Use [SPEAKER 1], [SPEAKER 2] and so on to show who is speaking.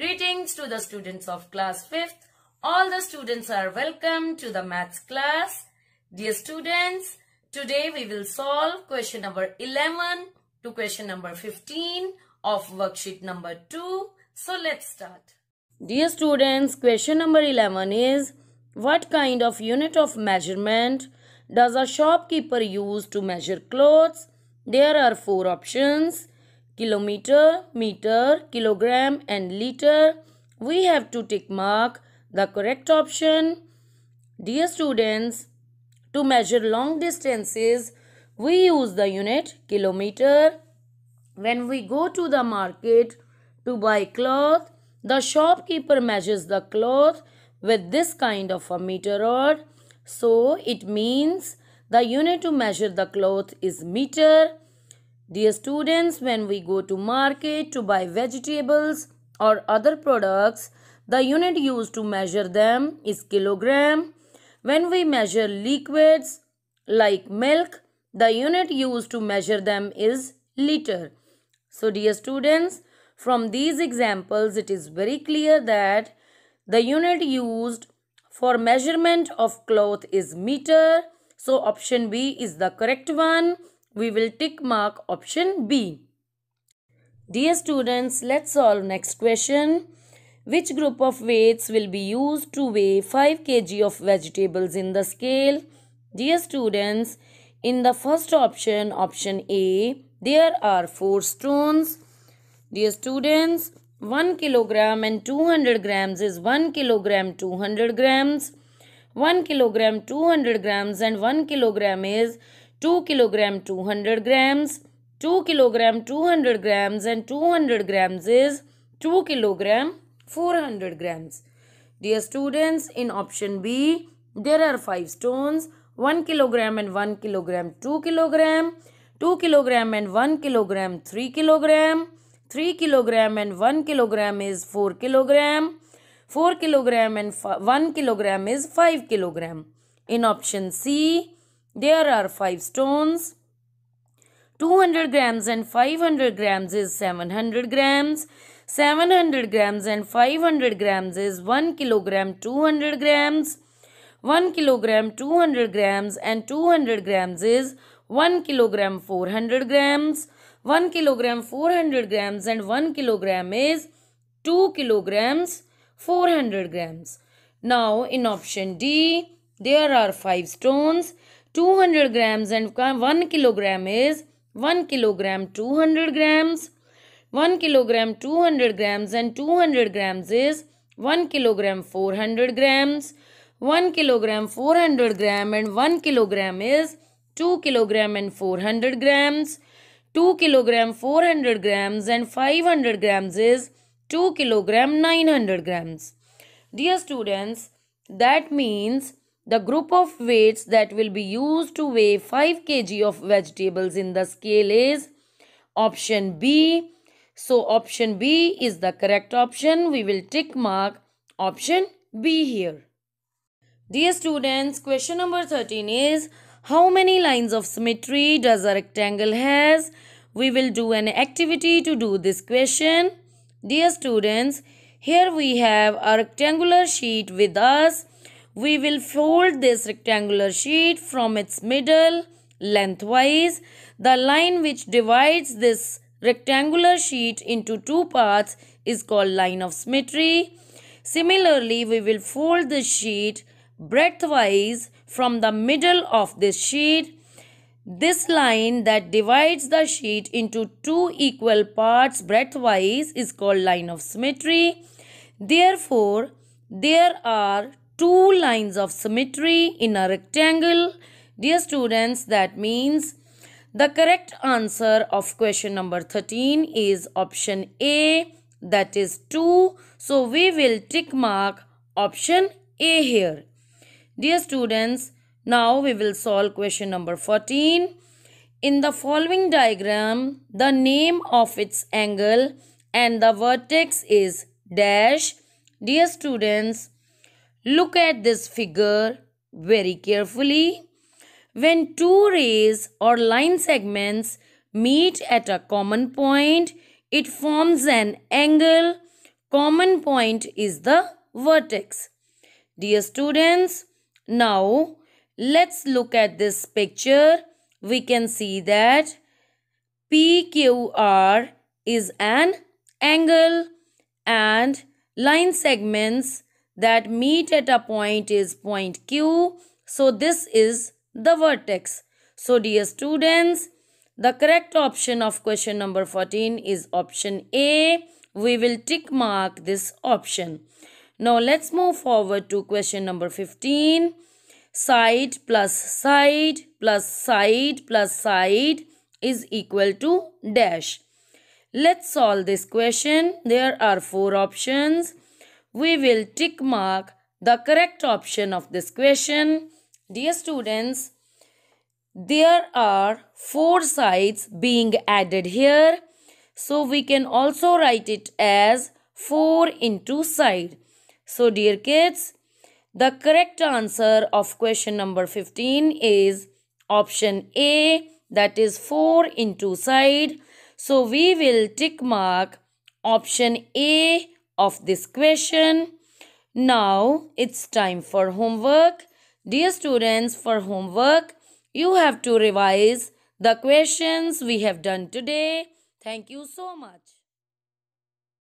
[SPEAKER 1] Greetings to the students of class 5th. All the students are welcome to the maths class. Dear students, today we will solve question number 11 to question number 15 of worksheet number 2. So let's start. Dear students, question number 11 is What kind of unit of measurement does a shopkeeper use to measure clothes? There are four options kilometer, meter, kilogram and liter. We have to tick mark the correct option. Dear students, to measure long distances, we use the unit kilometer. When we go to the market to buy cloth, the shopkeeper measures the cloth with this kind of a meter rod. So, it means the unit to measure the cloth is meter. Dear students, when we go to market to buy vegetables or other products, the unit used to measure them is kilogram. When we measure liquids like milk, the unit used to measure them is liter. So dear students, from these examples, it is very clear that the unit used for measurement of cloth is meter. So option B is the correct one. We will tick mark option B. Dear students, let's solve next question. Which group of weights will be used to weigh 5 kg of vegetables in the scale? Dear students, in the first option, option A, there are 4 stones. Dear students, 1 kilogram and 200 grams is 1 kilogram 200 grams. 1 kilogram 200 grams and 1 kilogram is 2 kilogram 200 grams 2 kilogram 200 grams and 200 grams is 2 kilogram 400 grams dear students in option b there are five stones 1 kilogram and 1 kilogram 2 kilogram 2 kilogram and 1 kilogram 3 kilogram 3 kilogram and 1 kilogram is 4 kilogram 4 kilogram and 1 kilogram is 5 kilogram in option c there are 5 stones. 200 grams and 500 grams is 700 grams. 700 grams and 500 grams is 1 kilogram 200 grams. 1 kilogram 200 grams and 200 grams is 1 kilogram 400 grams. 1 kilogram 400 grams and 1 kilogram is 2 kilograms 400 grams. Now in option D there are 5 stones. 200 grams and 1 kilogram is 1 kilogram 200 grams 1 kilogram 200 grams and 200 grams is 1 kilogram 400 grams 1 kilogram 400 gram and 1 kilogram is 2 kilogram and 400 grams 2 kilogram 400 grams and 500 grams is 2 kilogram 900 grams dear students that means the group of weights that will be used to weigh 5 kg of vegetables in the scale is option B. So option B is the correct option. We will tick mark option B here. Dear students, question number 13 is how many lines of symmetry does a rectangle has? We will do an activity to do this question. Dear students, here we have a rectangular sheet with us we will fold this rectangular sheet from its middle lengthwise. The line which divides this rectangular sheet into two parts is called line of symmetry. Similarly, we will fold the sheet breadthwise from the middle of this sheet. This line that divides the sheet into two equal parts breadthwise is called line of symmetry. Therefore, there are two lines of symmetry in a rectangle. Dear students, that means the correct answer of question number 13 is option A that is 2. So we will tick mark option A here. Dear students, now we will solve question number 14. In the following diagram, the name of its angle and the vertex is dash. Dear students, Look at this figure very carefully. When two rays or line segments meet at a common point, it forms an angle. Common point is the vertex. Dear students, now let's look at this picture. We can see that PQR is an angle and line segments that meet at a point is point Q. So this is the vertex. So dear students, the correct option of question number 14 is option A. We will tick mark this option. Now let's move forward to question number 15. Side plus side plus side plus side is equal to dash. Let's solve this question. There are four options we will tick mark the correct option of this question. Dear students, there are four sides being added here. So we can also write it as 4 into side. So dear kids, the correct answer of question number 15 is option A that is 4 into side. So we will tick mark option A of this question. Now it's time for homework. Dear students, for homework, you have to revise the questions we have done today. Thank you so much.